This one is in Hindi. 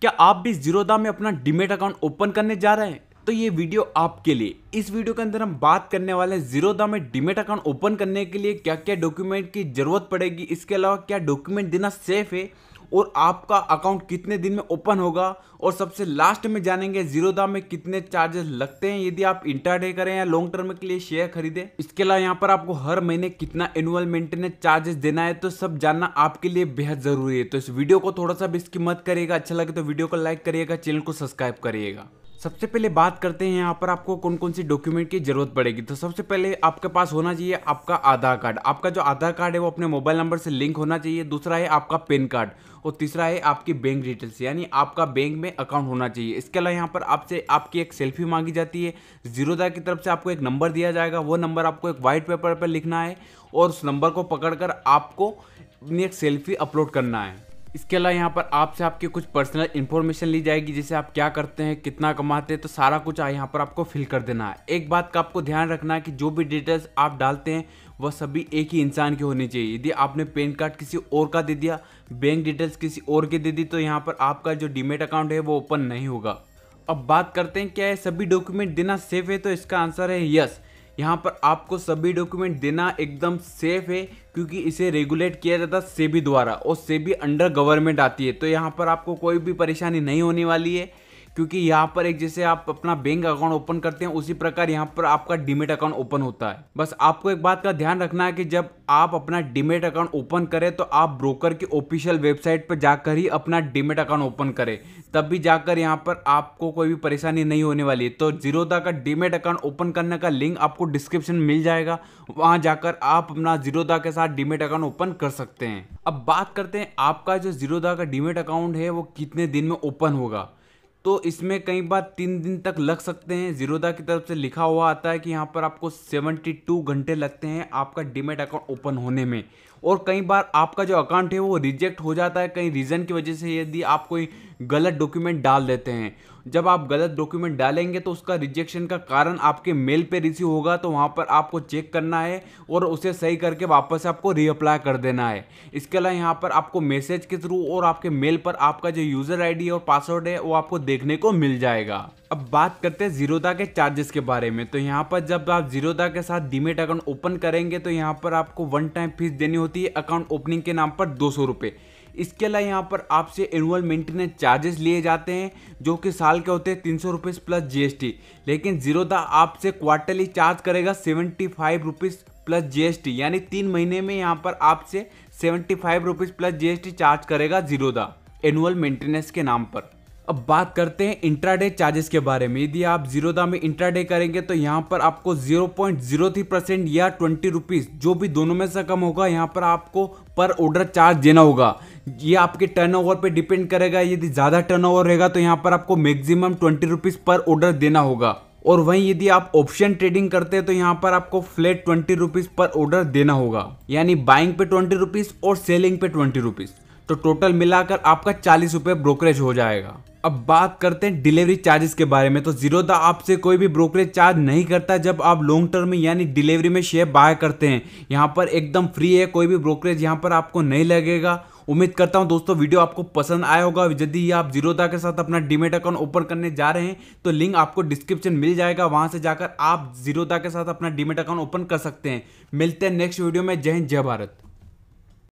क्या आप भी दाम में अपना डिमेट अकाउंट ओपन करने जा रहे हैं तो ये वीडियो आपके लिए इस वीडियो के अंदर हम बात करने वाले हैं दाम में डिमेट अकाउंट ओपन करने के लिए क्या क्या डॉक्यूमेंट की जरूरत पड़ेगी इसके अलावा क्या डॉक्यूमेंट देना सेफ है और आपका अकाउंट कितने दिन में ओपन होगा और सबसे लास्ट में जानेंगे जीरोदा में कितने चार्जेस लगते हैं यदि आप इंटरडे करें या लॉन्ग टर्म के लिए शेयर खरीदे इसके अलावा यहाँ पर आपको हर महीने कितना एनुअल मेंटेनेंस चार्जेस देना है तो सब जानना आपके लिए बेहद जरूरी है तो इस वीडियो को थोड़ा सा भी इसकी मत करिएगा अच्छा लगे तो वीडियो को लाइक करिएगा चैनल को सब्सक्राइब करिएगा सबसे पहले बात करते हैं यहाँ पर आपको कौन कौन सी डॉक्यूमेंट की ज़रूरत पड़ेगी तो सबसे पहले आपके पास होना चाहिए आपका आधार कार्ड आपका जो आधार कार्ड है वो अपने मोबाइल नंबर से लिंक होना चाहिए दूसरा है आपका पेन कार्ड और तीसरा है आपकी बैंक डिटेल्स यानी आपका बैंक में अकाउंट होना चाहिए इसके अलावा यहाँ पर आपसे आपकी एक सेल्फी मांगी जाती है जीरोदा की तरफ से आपको एक नंबर दिया जाएगा वो नंबर आपको एक वाइट पेपर पर लिखना है और उस नंबर को पकड़ आपको अपनी एक सेल्फी अपलोड करना है इसके अलावा यहाँ पर आपसे आपकी कुछ पर्सनल इन्फॉर्मेशन ली जाएगी जैसे आप क्या करते हैं कितना कमाते हैं तो सारा कुछ यहाँ पर आपको फिल कर देना है एक बात का आपको ध्यान रखना है कि जो भी डिटेल्स आप डालते हैं वह सभी एक ही इंसान की होनी चाहिए यदि आपने पेन कार्ड किसी और का दे दिया बैंक डिटेल्स किसी और की दे दी तो यहाँ पर आपका जो डीमेट अकाउंट है वो ओपन नहीं होगा अब बात करते हैं क्या ये सभी डॉक्यूमेंट देना सेफ है तो इसका आंसर है यस यहाँ पर आपको सभी डॉक्यूमेंट देना एकदम सेफ है क्योंकि इसे रेगुलेट किया जाता है सेबी द्वारा और सेबी अंडर गवर्नमेंट आती है तो यहाँ पर आपको कोई भी परेशानी नहीं होने वाली है क्योंकि यहाँ पर एक जैसे आप अपना बैंक अकाउंट ओपन करते हैं उसी प्रकार यहाँ पर आपका डिमेट अकाउंट ओपन होता है बस आपको एक बात का ध्यान रखना है कि जब आप अपना डिमेट अकाउंट ओपन करें तो आप ब्रोकर की ऑफिशियल वेबसाइट पर जाकर ही अपना डिमेट अकाउंट ओपन करें तब भी जाकर यहाँ पर आपको कोई भी परेशानी नहीं होने वाली है तो जीरोधा का डिमेट अकाउंट ओपन करने का लिंक आपको डिस्क्रिप्शन मिल जाएगा वहाँ जाकर आप अपना जीरोधा के साथ डिमेट अकाउंट ओपन कर सकते हैं अब बात करते हैं आपका जो जीरोधा का डिमेट अकाउंट है वो कितने दिन में ओपन होगा तो इसमें कई बार तीन दिन तक लग सकते हैं जीरोदा की तरफ से लिखा हुआ आता है कि यहाँ पर आपको 72 घंटे लगते हैं आपका डीमेट अकाउंट ओपन होने में और कई बार आपका जो अकाउंट है वो रिजेक्ट हो जाता है कई रीज़न की वजह से यदि आप कोई गलत डॉक्यूमेंट डाल देते हैं जब आप गलत डॉक्यूमेंट डालेंगे तो उसका रिजेक्शन का कारण आपके मेल पे रिसीव होगा तो वहाँ पर आपको चेक करना है और उसे सही करके वापस आपको रीअप्लाई कर देना है इसके अलावा यहाँ पर आपको मैसेज के थ्रू और आपके मेल पर आपका जो यूज़र आईडी और पासवर्ड है वो आपको देखने को मिल जाएगा अब बात करते हैं जीरोदा के चार्जेस के बारे में तो यहाँ पर जब आप जीरोदा के साथ डीमेट अकाउंट ओपन करेंगे तो यहाँ पर आपको वन टाइम फीस देनी होती होती है अकाउंट ओपनिंग के नाम पर दो सौ रुपये इसके अलावा यहाँ पर आपसे एनुअल मेंटेनेंस चार्जेस लिए जाते हैं जो कि साल के होते हैं तीन सौ रुपीज़ प्लस जीएसटी लेकिन जीरोदा आपसे क्वार्टरली चार्ज करेगा seventy five rupees plus GST यानी तीन महीने में यहाँ पर आपसे seventy five rupees plus GST charge करेगा जीरोदा एनुअल मेंटेनेंस के नाम पर अब बात करते हैं इंट्राडे चार्जेस के बारे में यदि आप जीरोदा में इंट्राडे करेंगे तो यहाँ पर आपको 0.03 परसेंट या ट्वेंटी रुपीज़ जो भी दोनों में से कम होगा यहाँ पर आपको पर ऑर्डर चार्ज देना होगा ये आपके टर्नओवर पे डिपेंड करेगा यदि ज़्यादा टर्नओवर रहेगा तो यहाँ पर आपको maximum twenty rupees per order देना होगा और वहीं यदि आप ऑप्शन ट्रेडिंग करते हैं तो यहाँ पर आपको flat twenty rupees per order देना होगा यानी बाइंग पे ट्वेंटी रुपीज़ और सेलिंग पे ट्वेंटी रुपीज़ तो टोटल मिलाकर आपका चालीस रुपये ब्रोकरेज हो जाएगा अब बात करते हैं डिलीवरी चार्जेस के बारे में तो जीरोधा आपसे कोई भी ब्रोकरेज चार्ज नहीं करता जब आप लॉन्ग टर्म में यानी डिलीवरी में शेयर बाय करते हैं यहाँ पर एकदम फ्री है कोई भी ब्रोकरेज यहाँ पर आपको नहीं लगेगा उम्मीद करता हूँ दोस्तों वीडियो आपको पसंद आया होगा यदि आप जीरोधा के साथ अपना डीमेट अकाउंट ओपन करने जा रहे हैं तो लिंक आपको डिस्क्रिप्शन मिल जाएगा वहाँ से जाकर आप जीरोधा के साथ अपना डिमेट अकाउंट ओपन कर सकते हैं मिलते हैं नेक्स्ट वीडियो में जय हिंद जय भारत